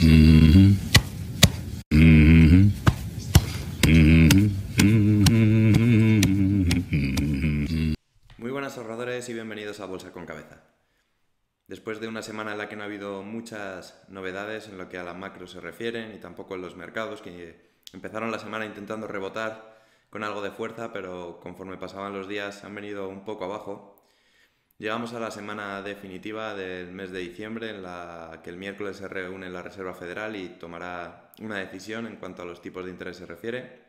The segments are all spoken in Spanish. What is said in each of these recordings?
Muy buenas ahorradores y bienvenidos a Bolsa con Cabeza. Después de una semana en la que no ha habido muchas novedades en lo que a la macro se refieren y tampoco en los mercados que empezaron la semana intentando rebotar con algo de fuerza, pero conforme pasaban los días han venido un poco abajo, Llegamos a la semana definitiva del mes de diciembre en la que el miércoles se reúne la Reserva Federal y tomará una decisión en cuanto a los tipos de interés se refiere.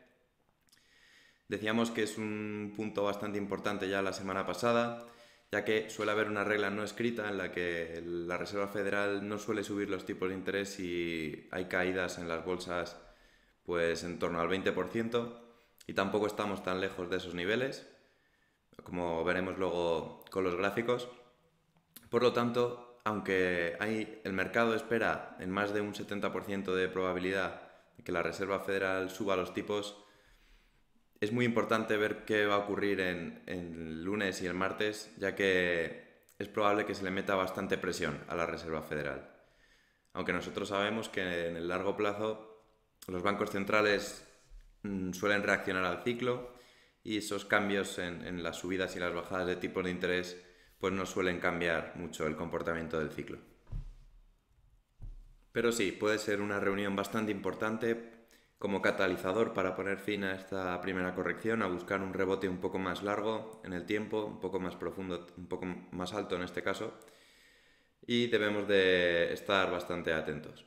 Decíamos que es un punto bastante importante ya la semana pasada, ya que suele haber una regla no escrita en la que la Reserva Federal no suele subir los tipos de interés si hay caídas en las bolsas pues en torno al 20% y tampoco estamos tan lejos de esos niveles como veremos luego con los gráficos. Por lo tanto, aunque hay, el mercado espera en más de un 70% de probabilidad que la Reserva Federal suba los tipos, es muy importante ver qué va a ocurrir en, el lunes y el martes, ya que es probable que se le meta bastante presión a la Reserva Federal. Aunque nosotros sabemos que en el largo plazo los bancos centrales mm, suelen reaccionar al ciclo y esos cambios en, las subidas y las bajadas de tipos de interés pues no suelen cambiar mucho el comportamiento del ciclo. Pero sí, puede ser una reunión bastante importante como catalizador para poner fin a esta primera corrección, a buscar un rebote un poco más largo en el tiempo, un poco más profundo, un poco más alto en este caso, y debemos de estar bastante atentos.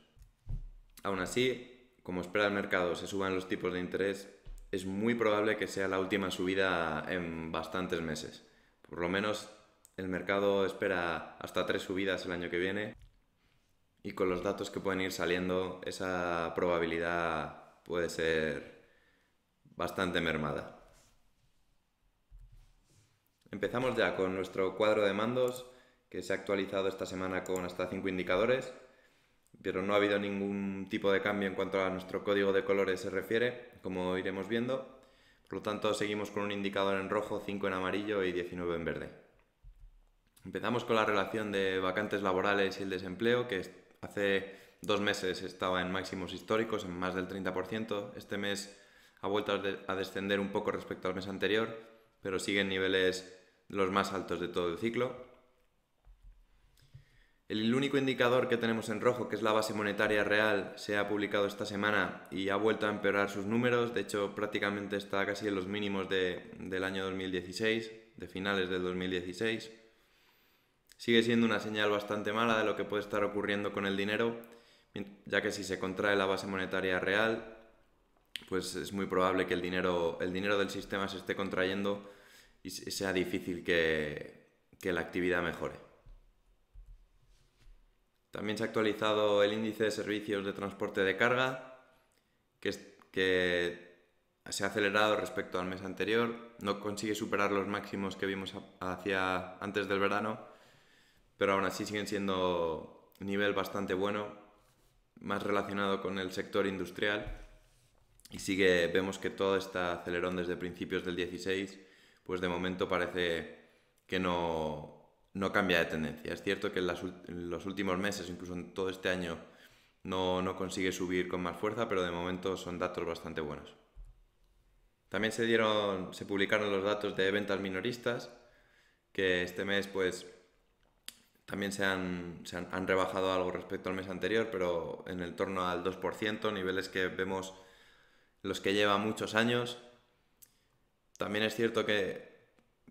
Aún así, como espera el mercado se suban los tipos de interés, es muy probable que sea la última subida en bastantes meses. Por lo menos el mercado espera hasta tres subidas el año que viene y con los datos que pueden ir saliendo esa probabilidad puede ser bastante mermada. Empezamos ya con nuestro cuadro de mandos que se ha actualizado esta semana con hasta cinco indicadores pero no ha habido ningún tipo de cambio en cuanto a nuestro código de colores se refiere, como iremos viendo. Por lo tanto, seguimos con un indicador en rojo, 5 en amarillo y 19 en verde. Empezamos con la relación de vacantes laborales y el desempleo, que hace dos meses estaba en máximos históricos, en más del 30%. Este mes ha vuelto a descender un poco respecto al mes anterior, pero sigue en niveles los más altos de todo el ciclo. El único indicador que tenemos en rojo, que es la base monetaria real, se ha publicado esta semana y ha vuelto a empeorar sus números. De hecho, prácticamente está casi en los mínimos del año 2016, de finales del 2016. Sigue siendo una señal bastante mala de lo que puede estar ocurriendo con el dinero, ya que si se contrae la base monetaria real, pues es muy probable que el dinero, el dinero del sistema se esté contrayendo y sea difícil que la actividad mejore. También se ha actualizado el índice de servicios de transporte de carga, que, se ha acelerado respecto al mes anterior, no consigue superar los máximos que vimos hacia antes del verano, pero aún así siguen siendo un nivel bastante bueno, más relacionado con el sector industrial y sigue vemos que todo este acelerón desde principios del 16, pues de momento parece que no no cambia de tendencia. Es cierto que en, los últimos meses, incluso en todo este año, no, consigue subir con más fuerza, pero de momento son datos bastante buenos. También se dieron, se publicaron los datos de ventas minoristas, que este mes pues también se han, rebajado algo respecto al mes anterior, pero en el torno al 2%, niveles que vemos los que lleva muchos años. También es cierto que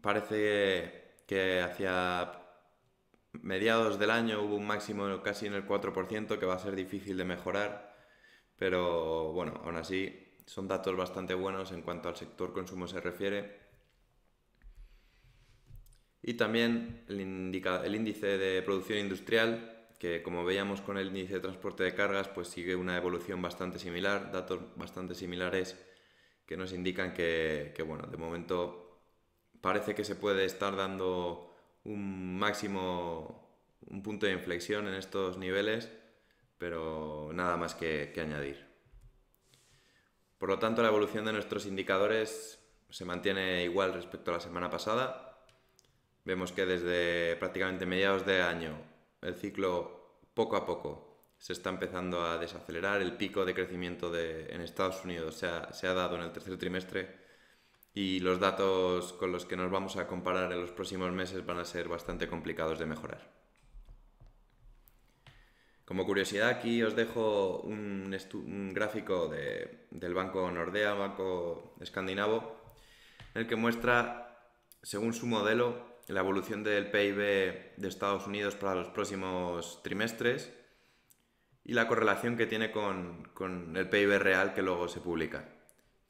parece que hacia mediados del año hubo un máximo casi en el 4% que va a ser difícil de mejorar, pero bueno, aún así son datos bastante buenos en cuanto al sector consumo se refiere. Y también el, el índice de producción industrial, que como veíamos con el índice de transporte de cargas, pues sigue una evolución bastante similar, datos bastante similares que nos indican que, que bueno, de momento parece que se puede estar dando un máximo, un punto de inflexión en estos niveles, pero nada más que, añadir. Por lo tanto, la evolución de nuestros indicadores se mantiene igual respecto a la semana pasada. Vemos que desde prácticamente mediados de año el ciclo poco a poco se está empezando a desacelerar. El pico de crecimiento en Estados Unidos se ha, se ha dado en el tercer trimestre y los datos con los que nos vamos a comparar en los próximos meses van a ser bastante complicados de mejorar. Como curiosidad aquí os dejo un, gráfico del Banco Nordea, Banco Escandinavo, en el que muestra, según su modelo, la evolución del PIB de Estados Unidos para los próximos trimestres y la correlación que tiene con, con el PIB real que luego se publica.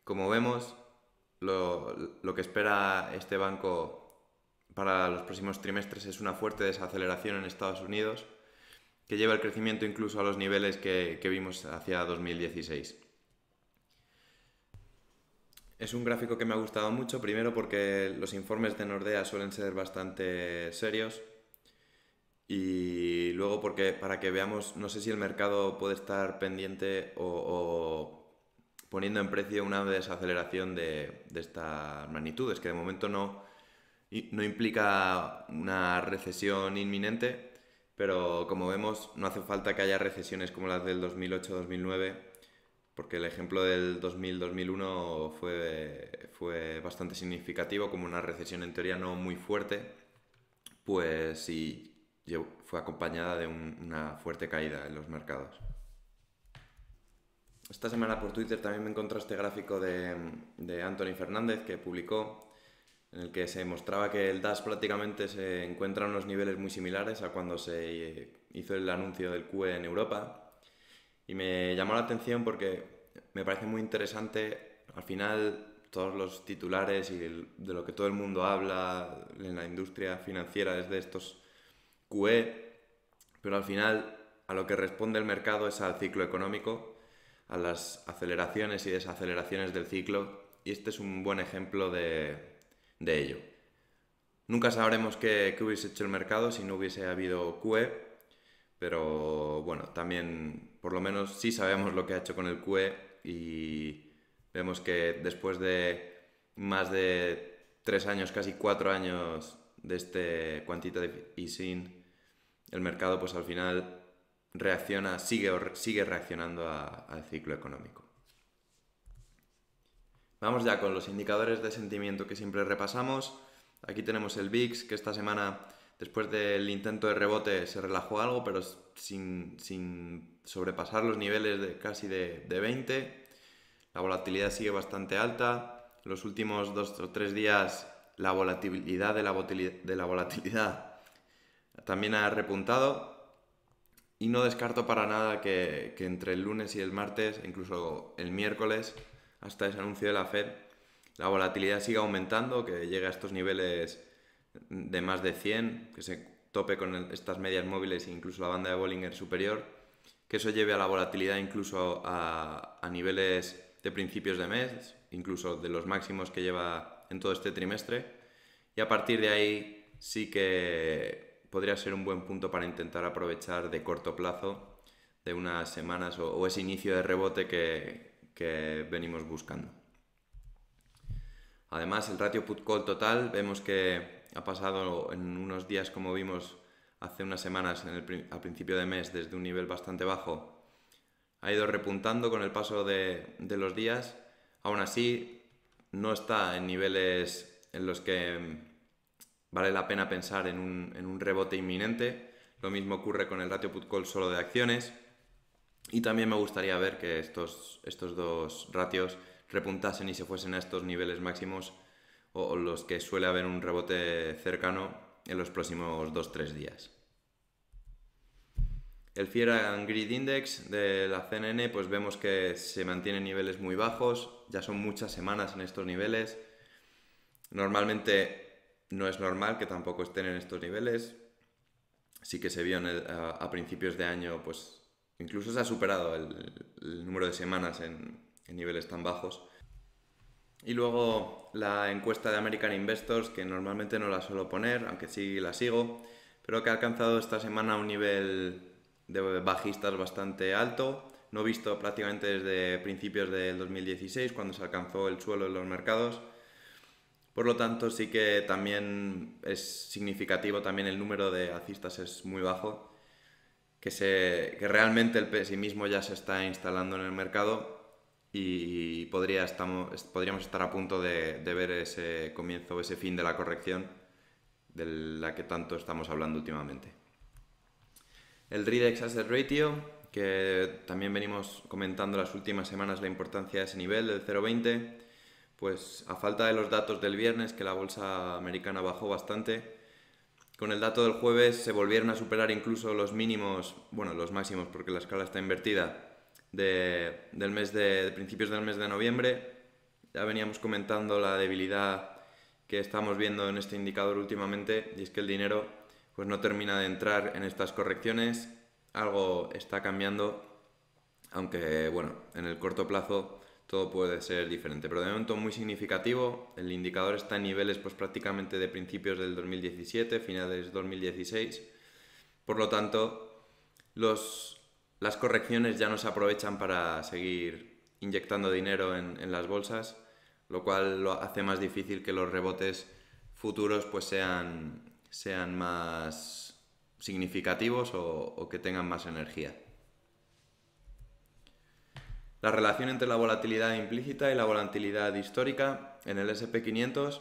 Como vemos, lo, que espera este banco para los próximos trimestres es una fuerte desaceleración en Estados Unidos que lleva el crecimiento incluso a los niveles que, vimos hacia 2016. Es un gráfico que me ha gustado mucho, primero porque los informes de Nordea suelen ser bastante serios y luego porque para que veamos, no sé si el mercado puede estar pendiente o poniendo en precio una desaceleración de, de estas magnitudes, que de momento no, implica una recesión inminente, pero como vemos no hace falta que haya recesiones como las del 2008-2009, porque el ejemplo del 2000-2001 fue, bastante significativo, como una recesión en teoría no muy fuerte, pues sí fue acompañada de una fuerte caída en los mercados esta semana por Twitter también me encontré este gráfico de, de Anthony Fernández que publicó en el que se mostraba que el DAS prácticamente se encuentra en unos niveles muy similares a cuando se hizo el anuncio del QE en Europa. Y me llamó la atención porque me parece muy interesante, al final, todos los titulares y de lo que todo el mundo habla en la industria financiera es de estos QE, pero al final a lo que responde el mercado es al ciclo económico a las aceleraciones y desaceleraciones del ciclo y este es un buen ejemplo de, ello. Nunca sabremos qué, hubiese hecho el mercado si no hubiese habido QE, pero bueno, también por lo menos sí sabemos lo que ha hecho con el QE y vemos que después de más de tres años, casi cuatro años de este quantitative easing, el mercado pues al final reacciona, sigue, sigue reaccionando al ciclo económico. Vamos ya con los indicadores de sentimiento que siempre repasamos. Aquí tenemos el VIX, que esta semana, después del intento de rebote, se relajó algo, pero sin, sobrepasar los niveles de casi de, 20. La volatilidad sigue bastante alta. Los últimos dos o tres días la volatilidad de la volatilidad también ha repuntado, y no descarto para nada que, que, entre el lunes y el martes, incluso el miércoles, hasta ese anuncio de la Fed, la volatilidad siga aumentando, que llegue a estos niveles de más de 100, que se tope con estas medias móviles e incluso la banda de Bollinger superior, que eso lleve a la volatilidad incluso a, a niveles de principios de mes, incluso de los máximos que lleva en todo este trimestre. Y a partir de ahí sí que podría ser un buen punto para intentar aprovechar de corto plazo, de unas semanas o, ese inicio de rebote que, venimos buscando. Además, el ratio put-call total vemos que ha pasado en unos días, como vimos hace unas semanas, al principio de mes, desde un nivel bastante bajo, ha ido repuntando con el paso de los días. Aún así, no está en niveles en los que vale la pena pensar en un, rebote inminente. Lo mismo ocurre con el ratio put call solo de acciones. Y también me gustaría ver que estos, estos dos ratios repuntasen y se fuesen a estos niveles máximos o, los que suele haber un rebote cercano en los próximos 2-3 días. El Fear and GRID Index de la CNN, pues vemos que se mantienen niveles muy bajos, ya son muchas semanas en estos niveles. Normalmente no es normal que tampoco estén en estos niveles. Sí que se vio a, principios de año, pues incluso se ha superado el, número de semanas en, niveles tan bajos. Y luego la encuesta de American Investors, que normalmente no la suelo poner, aunque sí la sigo, pero que ha alcanzado esta semana un nivel de bajistas bastante alto, no he visto prácticamente desde principios del 2016, cuando se alcanzó el suelo en los mercados por lo tanto, sí que también es significativo, también el número de acistas es muy bajo, que, se, realmente el pesimismo ya se está instalando en el mercado y podría, estamos, podríamos estar a punto de, ver ese comienzo, o ese fin de la corrección de la que tanto estamos hablando últimamente. El Redex Asset Ratio, que también venimos comentando las últimas semanas la importancia de ese nivel, del 0,20 pues a falta de los datos del viernes, que la bolsa americana bajó bastante, con el dato del jueves se volvieron a superar incluso los mínimos, bueno, los máximos porque la escala está invertida, de, del mes de, principios del mes de noviembre. Ya veníamos comentando la debilidad que estamos viendo en este indicador últimamente y es que el dinero pues no termina de entrar en estas correcciones, algo está cambiando, aunque bueno, en el corto plazo todo puede ser diferente. Pero de momento muy significativo, el indicador está en niveles pues, prácticamente de principios del 2017, finales 2016. Por lo tanto, los, las correcciones ya no se aprovechan para seguir inyectando dinero en, las bolsas, lo cual lo hace más difícil que los rebotes futuros pues, sean, sean más significativos o que tengan más energía. La relación entre la volatilidad implícita y la volatilidad histórica en el SP500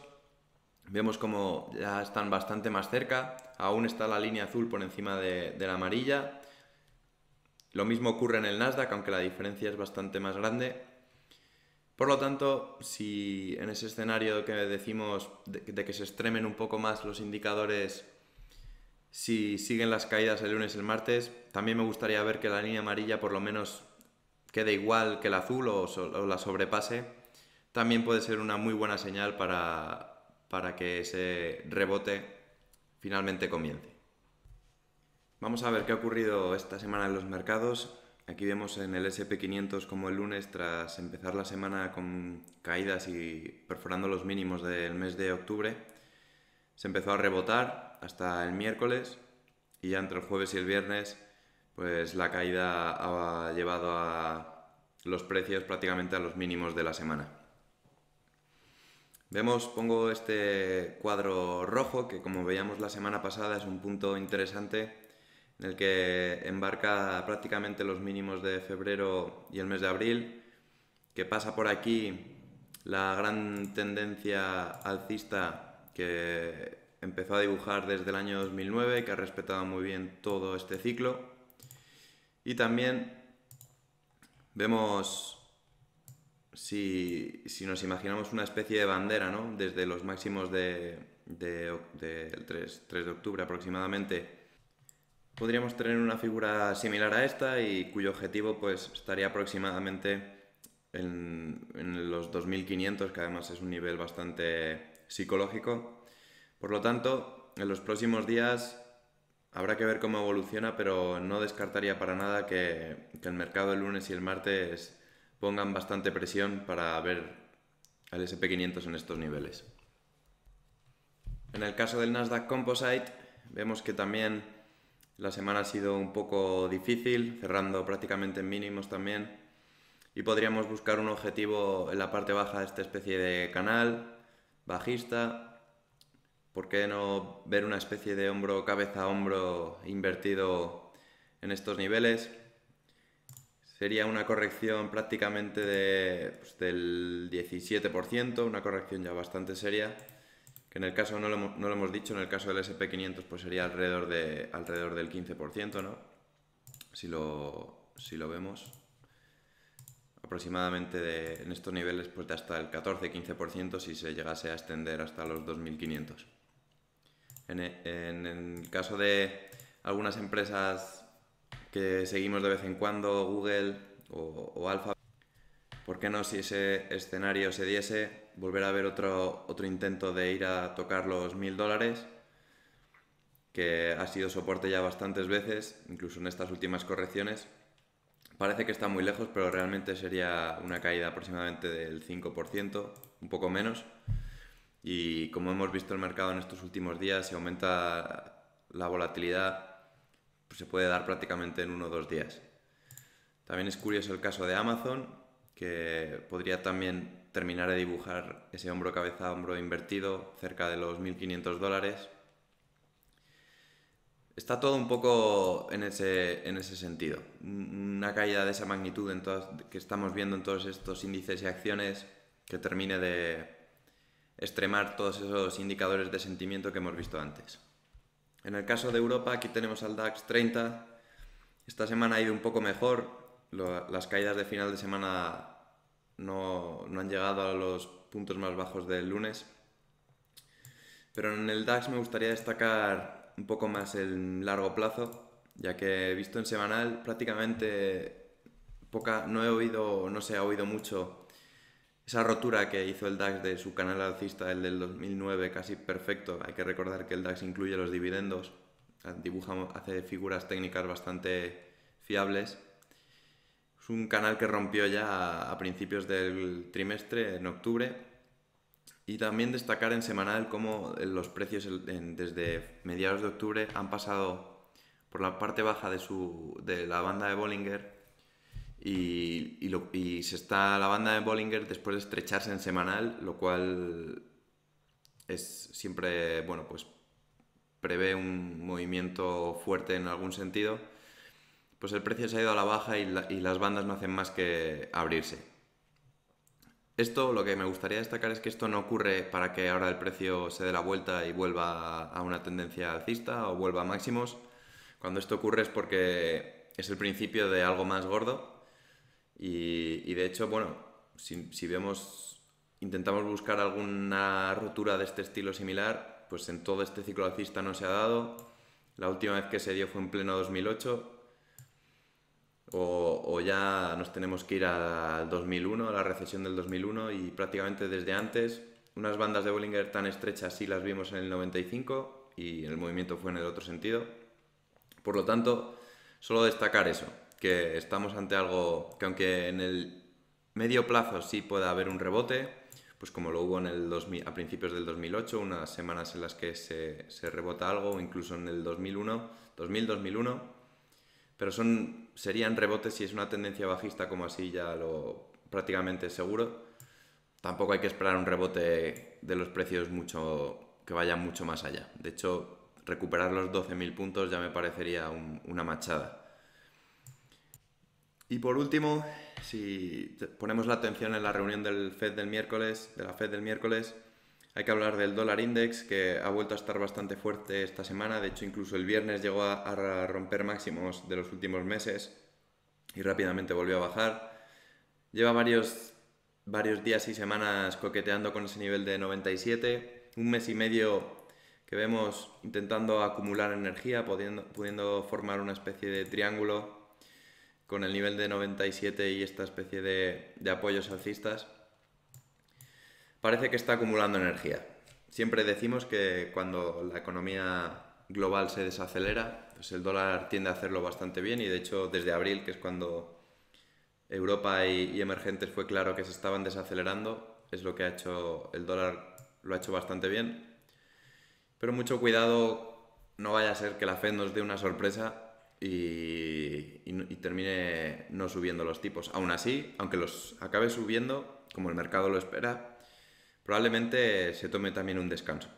vemos como ya están bastante más cerca, aún está la línea azul por encima de, la amarilla. Lo mismo ocurre en el Nasdaq, aunque la diferencia es bastante más grande. Por lo tanto, si en ese escenario que decimos de, de que se extremen un poco más los indicadores, si siguen las caídas el lunes y el martes, también me gustaría ver que la línea amarilla por lo menos quede igual que el azul o, la sobrepase, también puede ser una muy buena señal para, para que ese rebote finalmente comience. Vamos a ver qué ha ocurrido esta semana en los mercados. Aquí vemos en el SP500 como el lunes, tras empezar la semana con caídas y perforando los mínimos del mes de octubre, se empezó a rebotar hasta el miércoles y ya entre el jueves y el viernes pues la caída ha llevado a los precios prácticamente a los mínimos de la semana. Vemos, pongo este cuadro rojo que como veíamos la semana pasada es un punto interesante en el que embarca prácticamente los mínimos de febrero y el mes de abril, que pasa por aquí la gran tendencia alcista que empezó a dibujar desde el año 2009, que ha respetado muy bien todo este ciclo, y también vemos si, nos imaginamos una especie de bandera, ¿no? Desde los máximos del de, de, 3, de octubre aproximadamente, podríamos tener una figura similar a esta y cuyo objetivo pues estaría aproximadamente en, en los 2500, que además es un nivel bastante psicológico. Por lo tanto, en los próximos días Habrá que ver cómo evoluciona, pero no descartaría para nada que, el mercado el lunes y el martes pongan bastante presión para ver al SP500 en estos niveles. En el caso del Nasdaq Composite, vemos que también la semana ha sido un poco difícil, cerrando prácticamente en mínimos también, y podríamos buscar un objetivo en la parte baja de esta especie de canal, bajista, ¿Por qué no ver una especie de hombro, cabeza, hombro invertido en estos niveles? Sería una corrección prácticamente pues, del 17%, una corrección ya bastante seria, que en el caso, no lo, hemos dicho, en el caso del SP500 pues sería alrededor, de, alrededor del 15%, ¿no? Si lo, si lo vemos aproximadamente en estos niveles pues de hasta el 14-15% si se llegase a extender hasta los 2500. E, en, el caso de algunas empresas que seguimos de vez en cuando, Google o, o Alphabet, ¿por qué no si ese escenario se diese, volver a ver otro, otro intento de ir a tocar los mil dólares? que ha sido soporte ya bastantes veces, incluso en estas últimas correcciones. Parece que está muy lejos, pero realmente sería una caída aproximadamente del 5%, un poco menos. Y como hemos visto el mercado en estos últimos días, si aumenta la volatilidad, pues se puede dar prácticamente en uno o dos días. También es curioso el caso de Amazon, que podría también terminar de dibujar ese hombro cabeza hombro invertido cerca de los 1.500 dólares. Está todo un poco en ese, en ese sentido. Una caída de esa magnitud que estamos viendo en todos estos índices y acciones que termine de, extremar todos esos indicadores de sentimiento que hemos visto antes. En el caso de Europa, aquí tenemos al DAX 30. Esta semana ha ido un poco mejor. las caídas de final de semana no, han llegado a los puntos más bajos del lunes. Pero en el DAX me gustaría destacar un poco más el largo plazo, ya que he visto en semanal prácticamente poca, no he oído, no se ha oído mucho esa rotura que hizo el DAX de su canal alcista, el del 2009, casi perfecto. Hay que recordar que el DAX incluye los dividendos, dibuja, hace figuras técnicas bastante fiables. Es un canal que rompió ya a, principios del trimestre, en octubre. Y también destacar en semanal cómo los precios desde mediados de octubre han pasado por la parte baja de, de la banda de Bollinger y, se está la banda de Bollinger después de estrecharse en semanal, lo cual es siempre, bueno, pues prevé un movimiento fuerte en algún sentido. Pues el precio se ha ido a la baja y las bandas no hacen más que abrirse. Esto lo que me gustaría destacar es que esto no ocurre para que ahora el precio se dé la vuelta y vuelva a una tendencia alcista o vuelva a máximos. Cuando esto ocurre es porque es el principio de algo más gordo y, de hecho, bueno, si, vemos, intentamos buscar alguna rotura de este estilo similar, pues en todo este ciclo alcista no se ha dado. La última vez que se dio fue en pleno 2008. O, o ya nos tenemos que ir al 2001, a la recesión del 2001 y prácticamente desde antes. Unas bandas de Bollinger tan estrechas sí las vimos en el 95 y el movimiento fue en el otro sentido. Por lo tanto, solo destacar eso, que estamos ante algo que aunque en el medio plazo sí pueda haber un rebote, pues como lo hubo en el 2000, a principios del 2008, unas semanas en las que se, rebota algo, incluso en el 2001, 2000-2001, pero son, serían rebotes si es una tendencia bajista como así ya lo prácticamente seguro. Tampoco hay que esperar un rebote de los precios mucho que vaya mucho más allá. De hecho, recuperar los 12.000 puntos ya me parecería una machada. Y por último, si ponemos la atención en la reunión del Fed del miércoles, de la Fed del miércoles, hay que hablar del dólar index que ha vuelto a estar bastante fuerte esta semana, de hecho incluso el viernes llegó a, romper máximos de los últimos meses y rápidamente volvió a bajar. Lleva varios, varios días y semanas coqueteando con ese nivel de 97, un mes y medio que vemos intentando acumular energía, pudiendo, pudiendo formar una especie de triángulo con el nivel de 97 y esta especie de, apoyos alcistas, parece que está acumulando energía. Siempre decimos que cuando la economía global se desacelera, pues el dólar tiende a hacerlo bastante bien y de hecho desde abril, que es cuando Europa y, y, emergentes fue claro que se estaban desacelerando, es lo que ha hecho el dólar, lo ha hecho bastante bien. Pero mucho cuidado, no vaya a ser que la Fed nos dé una sorpresa y, termine no subiendo los tipos. Aún así, aunque los acabe subiendo, como el mercado lo espera, probablemente se tome también un descanso.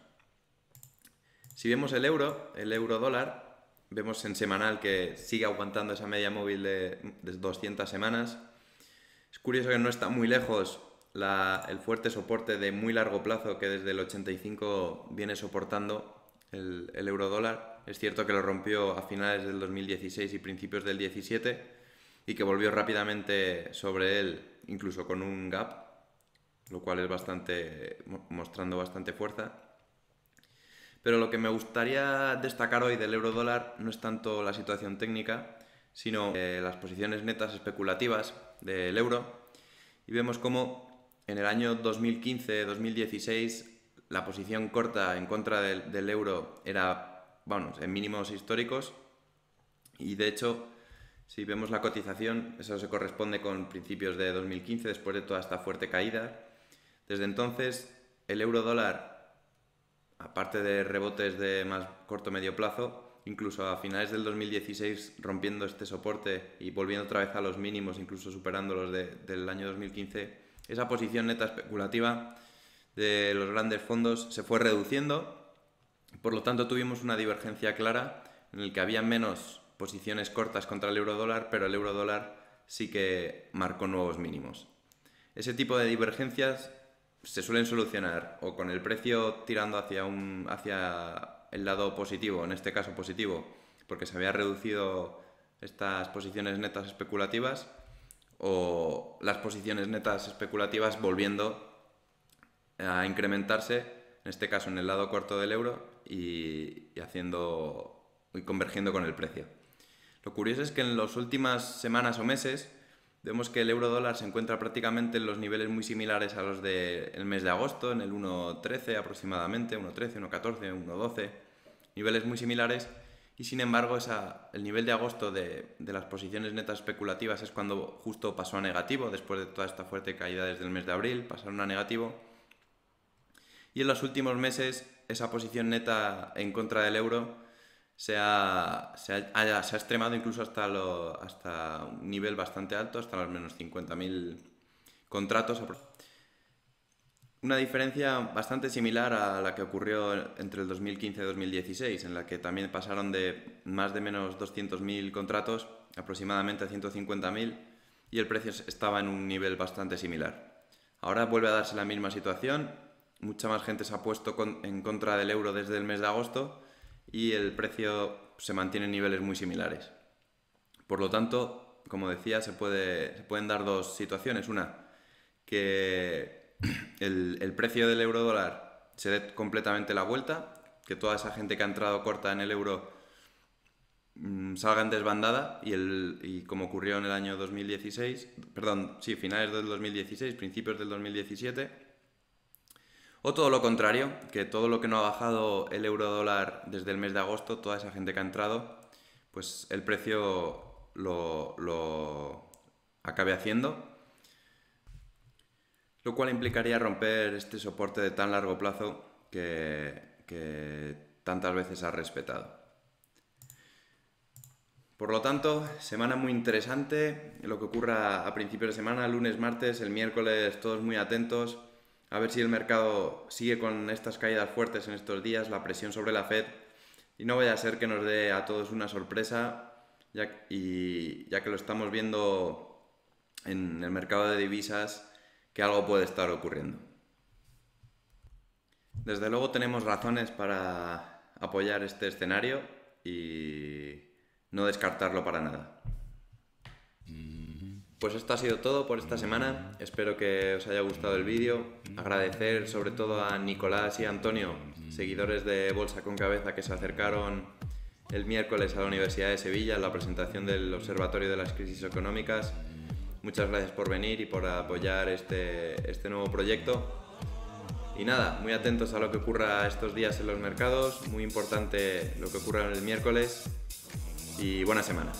Si vemos el euro, el euro dólar, vemos en semanal que sigue aguantando esa media móvil de, 200 semanas. Es curioso que no está muy lejos el fuerte soporte de muy largo plazo que desde el 85 viene soportando el, euro dólar, Es cierto que lo rompió a finales del 2016 y principios del 17 y que volvió rápidamente sobre él, incluso con un gap, lo cual es bastante mostrando bastante fuerza. Pero lo que me gustaría destacar hoy del euro dólar no es tanto la situación técnica, sino eh, las posiciones netas especulativas del euro. Y vemos cómo en el año 2015-2016 la posición corta en contra del, euro era, vamos, en mínimos históricos y de hecho, si vemos la cotización, eso se corresponde con principios de 2015, después de toda esta fuerte caída. Desde entonces, el euro dólar, aparte de rebotes de más corto medio plazo, incluso a finales del 2016 rompiendo este soporte y volviendo otra vez a los mínimos, incluso superando de, del año 2015, esa posición neta especulativa de los grandes fondos se fue reduciendo, por lo tanto tuvimos una divergencia clara en el que había menos posiciones cortas contra el eurodólar, pero el eurodólar sí que marcó nuevos mínimos. Ese tipo de divergencias se suelen solucionar o con el precio tirando hacia, un, hacia el lado positivo, en este caso positivo, porque se había reducido estas posiciones netas especulativas, o las posiciones netas especulativas volviendo a incrementarse, en este caso en el lado corto del euro y, haciendo y convergiendo con el precio. Lo curioso es que en las últimas semanas o meses vemos que el euro dólar se encuentra prácticamente en los niveles muy similares a los del mes de agosto, en el 1.13 aproximadamente, 1.13, 1.14, 1.12, niveles muy similares. Y sin embargo, el nivel de agosto de, de, las posiciones netas especulativas es cuando justo pasó a negativo, después de toda esta fuerte caída desde el mes de abril, pasaron a negativo. Y en los últimos meses esa posición neta en contra del euro se ha, extremado incluso hasta, hasta un nivel bastante alto, hasta los menos 50.000 contratos. Una diferencia bastante similar a la que ocurrió entre el 2015 y 2016, en la que también pasaron de más de menos 200.000 contratos aproximadamente a 150.000 y el precio estaba en un nivel bastante similar. Ahora vuelve a darse la misma situación, mucha más gente se ha puesto en contra del euro desde el mes de agosto y el precio se mantiene en niveles muy similares. Por lo tanto, como decía, se, puede, pueden dar dos situaciones. Una, que el, precio del euro dólar se dé completamente la vuelta, que toda esa gente que ha entrado corta en el euro mm, salga en desbandada y, el, y como ocurrió en el año 2016, perdón, sí, finales del 2016, principios del 2017, o todo lo contrario, que todo lo que no ha bajado el euro dólar desde el mes de agosto, toda esa gente que ha entrado, pues el precio lo, acabe haciendo. Lo cual implicaría romper este soporte de tan largo plazo que, que tantas veces ha respetado. Por lo tanto, semana muy interesante, lo que ocurra a principios de semana, lunes, martes, el miércoles, todos muy atentos a ver si el mercado sigue con estas caídas fuertes en estos días, la presión sobre la Fed, y no vaya a ser que nos dé a todos una sorpresa, ya, y, ya que lo estamos viendo en el mercado de divisas, que algo puede estar ocurriendo. Desde luego tenemos razones para apoyar este escenario y no descartarlo para nada. Pues esto ha sido todo por esta semana. Espero que os haya gustado el vídeo. Agradecer sobre todo a Nicolás y Antonio, seguidores de Bolsa con Cabeza, que se acercaron el miércoles a la Universidad de Sevilla en la presentación del Observatorio de las Crisis Económicas. Muchas gracias por venir y por apoyar este, este nuevo proyecto. Y nada, muy atentos a lo que ocurra estos días en los mercados. Muy importante lo que ocurra el miércoles. Y buena semana.